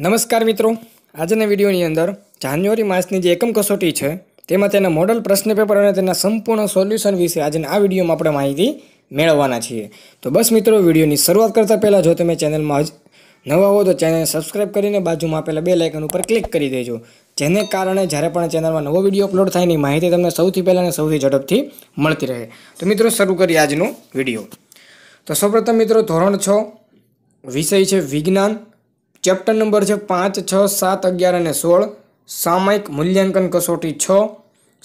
નમસ્કાર મિત્રો આજના વિડીયોની અંદર જાન્યુઆરી માસની જે એકમ કસોટી છે તેમાં તેના મોડલ પ્રશ્ન પેપર અને તેના સંપૂર્ણ સોલ્યુશન વિશે આજના આ વિડીયોમાં આપણે માહિતી મેળવવાના છીએ તો બસ મિત્રો વિડીયોની શરૂઆત કરતાં પહેલાં જો તમે ચેનલમાં જ નવા હો તો ચેનલને સબસ્ક્રાઈબ કરીને બાજુમાં આપેલા બે લાઇકન ઉપર ક્લિક કરી દેજો જેને કારણે જ્યારે પણ ચેનલમાં નવો વિડીયો અપલોડ થાય એની માહિતી તમને સૌથી પહેલાં અને સૌથી ઝડપથી મળતી રહે તો મિત્રો શરૂ કરીએ આજનો વિડીયો તો સૌપ્રથમ મિત્રો ધોરણ છ વિષય છે વિજ્ઞાન ચેપ્ટર નંબર છે પાંચ છ સાત અગિયાર અને સોળ સામયિક મૂલ્યાંકન કસોટી છ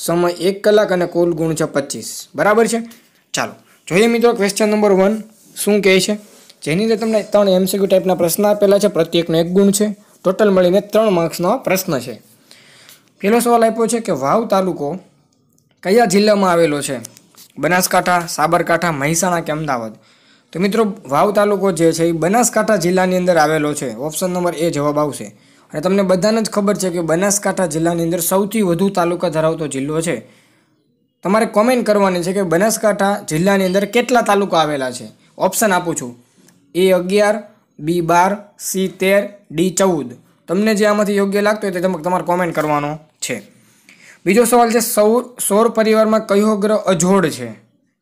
સમય એક કલાક અને કુલ ગુણ છે પચીસ બરાબર છે ચાલો જોઈએ મિત્રો ક્વેશ્ચન નંબર વન શું કહે છે જેની અંદર તમને ત્રણ એમસીક્યુ ટાઈપના પ્રશ્ન આપેલા છે પ્રત્યેકનો એક ગુણ છે ટોટલ મળીને ત્રણ માર્ક્સનો પ્રશ્ન છે પહેલો સવાલ આપ્યો છે કે વાવ તાલુકો કયા જિલ્લામાં આવેલો છે બનાસકાંઠા સાબરકાંઠા મહેસાણા કે અમદાવાદ તો મિત્રો વાવ તાલુકો જે છે એ બનાસકાંઠા જિલ્લાની અંદર આવેલો છે ઓપ્શન નંબર એ જવાબ આવશે અને તમને બધાને જ ખબર છે કે બનાસકાંઠા જિલ્લાની અંદર સૌથી વધુ તાલુકા ધરાવતો જિલ્લો છે તમારે કોમેન્ટ કરવાની છે કે બનાસકાંઠા જિલ્લાની અંદર કેટલા તાલુકા આવેલા છે ઓપ્શન આપું છું એ અગિયાર બી બાર સી તેર ડી ચૌદ તમને જે આમાંથી યોગ્ય લાગતો હોય તે તમે તમારે કોમેન્ટ કરવાનો છે બીજો સવાલ છે સૌર સૌર પરિવારમાં કયો ગ્રહ અજોડ છે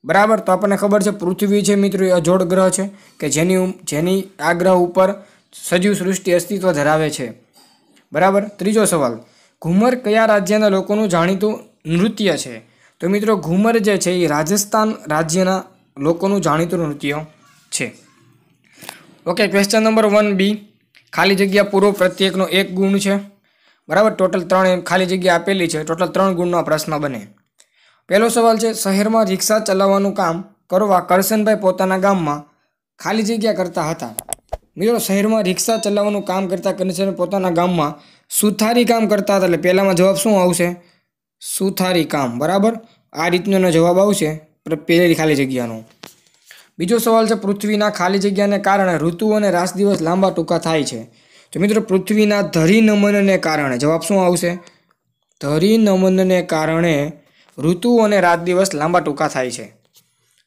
બરાબર તો આપણને ખબર છે પૃથ્વી છે મિત્રો એ અજોડ ગ્રહ છે કે જેની જેની આ ગ્રહ ઉપર સજીવ સૃષ્ટિ અસ્તિત્વ ધરાવે છે બરાબર ત્રીજો સવાલ ઘુમર કયા રાજ્યના લોકોનું જાણીતું નૃત્ય છે તો મિત્રો ઘુમર જે છે એ રાજસ્થાન રાજ્યના લોકોનું જાણીતું નૃત્ય છે okay question number one B ખાલી જગ્યા પૂર્વ પ્રત્યેકનો એક ગુણ છે બરાબર ટોટલ ત્રણ ખાલી જગ્યા આપેલી છે ટોટલ ત્રણ ગુણનો પ્રશ્ન બને પહેલો સવાલ છે શહેરમાં રિક્ષા ચલાવવાનું કામ કરવા કરશનભાઈ પોતાના ગામમાં ખાલી જગ્યા કરતા હતા મિત્રો શહેરમાં રિક્ષા ચલાવવાનું કામ કરતા કરશનભાઈ પોતાના ગામમાં સુથારી કામ કરતા હતા એટલે પહેલાંમાં જવાબ શું આવશે સુથારી કામ બરાબર આ રીતનો જવાબ આવશે પહેલી ખાલી જગ્યાનો બીજો સવાલ છે પૃથ્વીના ખાલી જગ્યાને કારણે ઋતુ અને રાસ દિવસ લાંબા ટૂંકા થાય છે તો મિત્રો પૃથ્વીના ધરી નમનને કારણે જવાબ શું આવશે ધરી નમનને કારણે ઋતુઓ અને રાત દિવસ લાંબા ટૂંકા થાય છે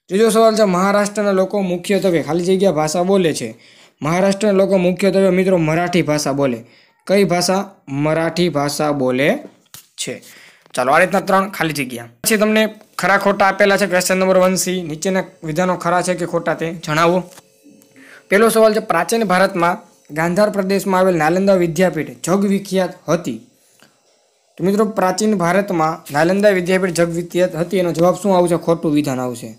ત્રીજો સવાલ છે મહારાષ્ટ્રના લોકો મુખ્યત્વે ખાલી જગ્યા ભાષા બોલે છે મહારાષ્ટ્રના લોકો મુખ્યત્વે મિત્રો મરાઠી ભાષા બોલે કઈ ભાષા મરાઠી ભાષા બોલે છે ચાલો આ રીતના ત્રણ ખાલી જગ્યા પછી તમને ખરા ખોટા આપેલા છે ક્વેશ્ચન નંબર વન સી નીચેના વિધાનો ખરા છે કે ખોટા તે જણાવો પહેલો સવાલ છે પ્રાચીન ભારતમાં ગાંધાર પ્રદેશમાં આવેલ નાલંદા વિદ્યાપીઠ જગવિખ્યાત હતી તો મિત્રો પ્રાચીન ભારતમાં નાલંદા વિદ્યાપીઠ જગવિદ્યાત હતી એનો જવાબ શું આવશે ખોટું વિધાન આવશે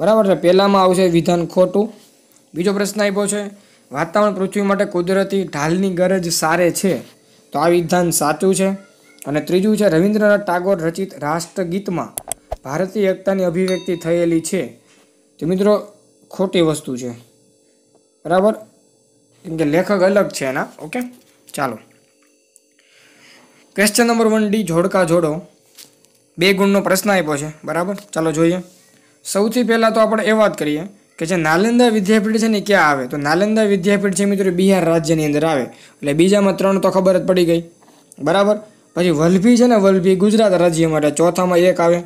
બરાબર છે પહેલામાં આવશે વિધાન ખોટું બીજો પ્રશ્ન આપ્યો છે વાતાવરણ પૃથ્વી માટે કુદરતી ઢાલની ગરજ સારે છે તો આ વિધાન સાચું છે અને ત્રીજું છે રવિન્દ્રનાથ ટાગોર રચિત રાષ્ટ્રગીતમાં ભારતીય એકતાની અભિવ્યક્તિ થયેલી છે તો મિત્રો ખોટી વસ્તુ છે બરાબર કેમ કે લેખક અલગ છે એના ઓકે ચાલો ક્વેશ્ચન નંબર વન ડી જોડકા જોડો બે ગુણનો પ્રશ્ન આપ્યો છે બરાબર ચાલો જોઈએ સૌથી પહેલાં તો આપણે એ વાત કરીએ કે જે નાલંદા વિદ્યાપીઠ છે ને ક્યાં આવે તો નાલંદા વિદ્યાપીઠ છે મિત્રો બિહાર રાજ્યની અંદર આવે એટલે બીજામાં ત્રણ તો ખબર જ પડી ગઈ બરાબર પછી વલભી છે ને વલભી ગુજરાત રાજ્યમાં એટલે ચોથામાં એક આવે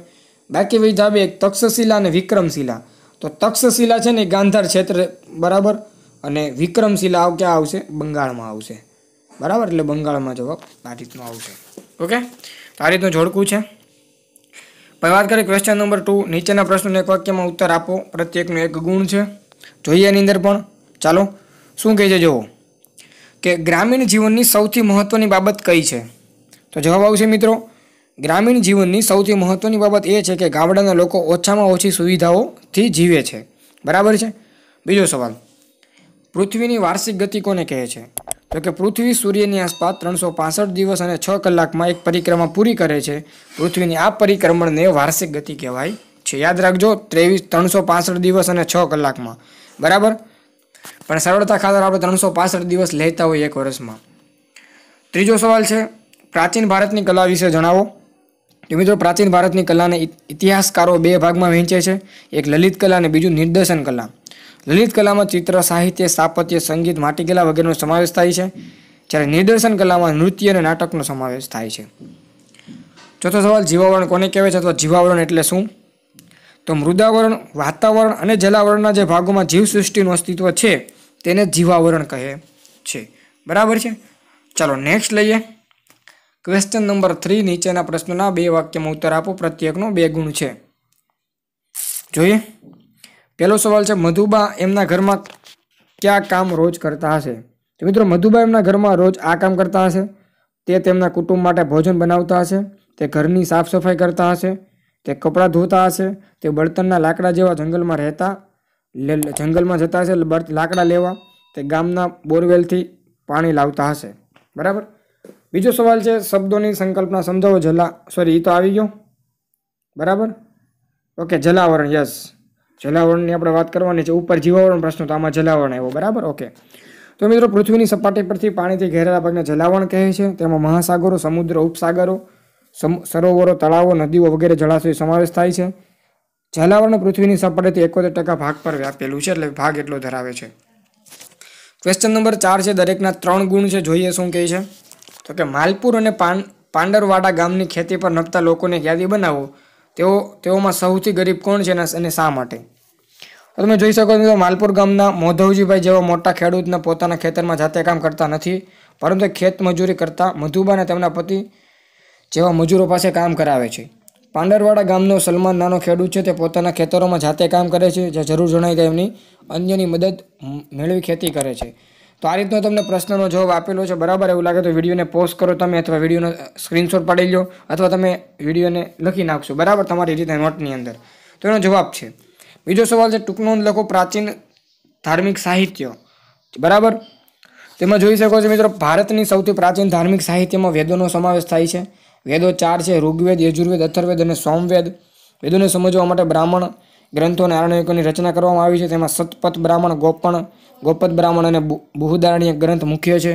બાકી બીજા બે તક્ષશિલા અને વિક્રમશિલા તો તક્ષશિલા છે ને ગાંધાર ક્ષેત્ર બરાબર અને વિક્રમશિલા ક્યાં આવશે બંગાળમાં આવશે બરાબર એટલે બંગાળમાં જવાબ આ રીતનો આવશે ઓકે તો આ રીતનું જોડકું છે ભાઈ વાત કરીએ ક્વેશ્ચન નંબર ટુ નીચેના પ્રશ્નોને એક વાક્યમાં ઉત્તર આપો પ્રત્યેકનો એક ગુણ છે જોઈએ એની અંદર પણ ચાલો શું કહે છે જુઓ કે ગ્રામીણ જીવનની સૌથી મહત્ત્વની બાબત કઈ છે તો જવાબ આવશે મિત્રો ગ્રામીણ જીવનની સૌથી મહત્ત્વની બાબત એ છે કે ગામડાના લોકો ઓછામાં ઓછી સુવિધાઓથી જીવે છે બરાબર છે બીજો સવાલ પૃથ્વીની વાર્ષિક ગતિ કોને કહે છે જોકે પૃથ્વી સૂર્યની આસપાસ ત્રણસો પાસઠ દિવસ અને છ કલાકમાં એક પરિક્રમા પૂરી કરે છે પૃથ્વીની આ પરિક્રમણને વાર્ષિક ગતિ કહેવાય છે યાદ રાખજો ત્રેવીસ ત્રણસો પાસઠ દિવસ અને છ કલાકમાં બરાબર પણ સરળતા ખાતર આપણે ત્રણસો પાસઠ દિવસ લેતા હોઈએ એક વર્ષમાં ત્રીજો સવાલ છે પ્રાચીન ભારતની કલા વિશે જણાવો તો મિત્રો પ્રાચીન ભારતની કલાને ઇતિહાસકારો બે ભાગમાં વહેંચે છે એક લલિત કલા અને બીજું નિર્દેશન કલા લલિત કલામાં ચિત્ર સાહિત્ય સ્થાપત્ય સંગીત માટીકલા વગેરેનો સમાવેશ થાય છે જ્યારે નિદર્શન કલામાં નૃત્ય અને નાટકનો સમાવેશ થાય છે ચોથો સવાલ જીવાવરણ કોને કહેવાય છે અથવા જીવાવરણ એટલે શું તો મૃદાવરણ વાતાવરણ અને જલાવરણના જે ભાગોમાં જીવસૃષ્ટિનું અસ્તિત્વ છે તેને જીવાવરણ કહે છે બરાબર છે ચાલો નેક્સ્ટ લઈએ ક્વેશ્ચન નંબર થ્રી નીચેના પ્રશ્નોના બે વાક્યમાં ઉત્તર આપો પ્રત્યેકનો બે ગુણ છે જોઈએ પહેલો સવાલ છે મધુબા એમના ઘરમાં કયા કામ રોજ કરતા હશે તો મિત્રો મધુબા એમના ઘરમાં રોજ આ કામ કરતા હશે તે તેમના કુટુંબ માટે ભોજન બનાવતા હશે તે ઘરની સાફ સફાઈ કરતા હશે તે કપડાં ધોતા હશે તે બળતણના લાકડા જેવા જંગલમાં રહેતા જંગલમાં જતા હશે લાકડા લેવા તે ગામના બોરવેલથી પાણી લાવતા હશે બરાબર બીજો સવાલ છે શબ્દોની સંકલ્પના સમજાવો જલા સોરી એ તો આવી ગયો બરાબર ઓકે જલાવરણ યસ જલાવરણની આપણે વાત કરવાની છે ઉપર જીવાવરણ પ્રશ્ન તો આમાં જલાવરણ આવ્યો બરાબર ઓકે તો મિત્રો પૃથ્વીની સપાટી પરથી પાણીથી ઘેરેલા ભાગને જલાવણ કહે છે તેમાં મહાસાગરો સમુદ્ર ઉપસાગરો સરોવરો તળાવો નદીઓ વગેરે જળાશયો સમાવેશ થાય છે જલાવરણ પૃથ્વીની સપાટીથી એકોતેર ટકા ભાગ પર વ્યાપેલું છે એટલે ભાગ એટલો ધરાવે છે ક્વેશ્ચન નંબર ચાર છે દરેકના ત્રણ ગુણ છે જોઈએ શું કહે છે તો કે માલપુર અને પાન પાંડરવાડા ગામની ખેતી પર નપતા લોકોને યાદી બનાવો તેઓ તેઓમાં સૌથી ગરીબ કોણ છે અને શા માટે તમે જોઈ શકો છો માલપુર ગામના મોધવજીભાઈ જેવા મોટા ખેડૂતને પોતાના ખેતરમાં જાતે કામ કરતા નથી પરંતુ ખેત મજૂરી કરતા મધુબા તેમના પતિ જેવા મજૂરો પાસે કામ કરાવે છે પાંડરવાડા ગામનો સલમાન નાનો ખેડૂત છે તે પોતાના ખેતરોમાં જાતે કામ કરે છે જે જરૂર જણાય તેમની અન્યની મદદ મેળવી ખેતી કરે છે તો આ રીતનો તમને પ્રશ્નનો જવાબ આપેલો છે બરાબર એવું લાગે તો વિડીયોને પોઝ કરો તમે અથવા વિડીયોનો સ્ક્રીનશોટ પાડી લો અથવા તમે વિડીયોને લખી નાખશો બરાબર તમારી રીતે નોટની અંદર તો એનો જવાબ છે બીજો સવાલ છે ટૂંકનો નોંધ લખો પ્રાચીન ધાર્મિક સાહિત્ય બરાબર તેમાં જોઈ શકો છો મિત્રો ભારતની સૌથી પ્રાચીન ધાર્મિક સાહિત્યમાં વેદોનો સમાવેશ થાય છે વેદો ચાર છે ઋગ્વેદ યજુર્વેદ અથર્વેદ અને સોમવેદ વેદોને સમજવા માટે બ્રાહ્મણ ગ્રંથો અને આરણ્યકોની રચના કરવામાં આવી છે તેમાં સતપથ બ્રાહ્મણ ગોપણ ગોપત બ્રાહ્મણ અને બહુદારણ્ય ગ્રંથ મુખ્ય છે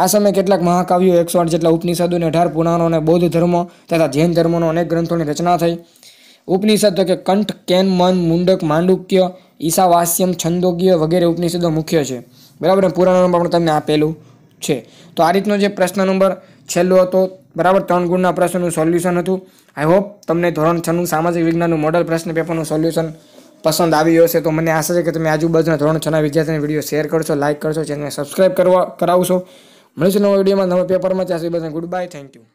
આ સમયે કેટલાક મહાકાવ્યો એકસો આઠ જેટલા ઉપનિષદો અને અઢાર પુરાણો અને બૌદ્ધ ધર્મો તથા જૈન ધર્મોનો અનેક ગ્રંથોની રચના થઈ ઉપનિષદ તો કે કંઠ કેન મન મુંડક માંડુક્ય ઈશાવાસ્યમ છંદોગ્ય વગેરે ઉપનિષદો મુખ્ય છે બરાબર ને પુરાણોમાં પણ તમને આપેલું છે તો આ રીતનો જે પ્રશ્ન નંબર છેલ્લો હતો બરાબર ત્રણ ગુણના પ્રશ્નનું સોલ્યુશન હતું આઈ હોપ તમને ધોરણ છનું સામાજિક વિજ્ઞાનનું મોડલ પ્રશ્ન પેપરનું સોલ્યુશન પસંદ આવ્યું હશે તો મને આશા છે કે તમે આજુબાજુના ધોરણ છના વિદ્યાર્થીને વિડીયો શેર કરશો લાઇક કરશો ચેનલને સબસ્ક્રાઈબ કરવા કરાવશો મળીશું નવા વિડીયોમાં નવા પેપરમાં ત્યાં સુધી બધા ગુડ બાય થેન્ક યુ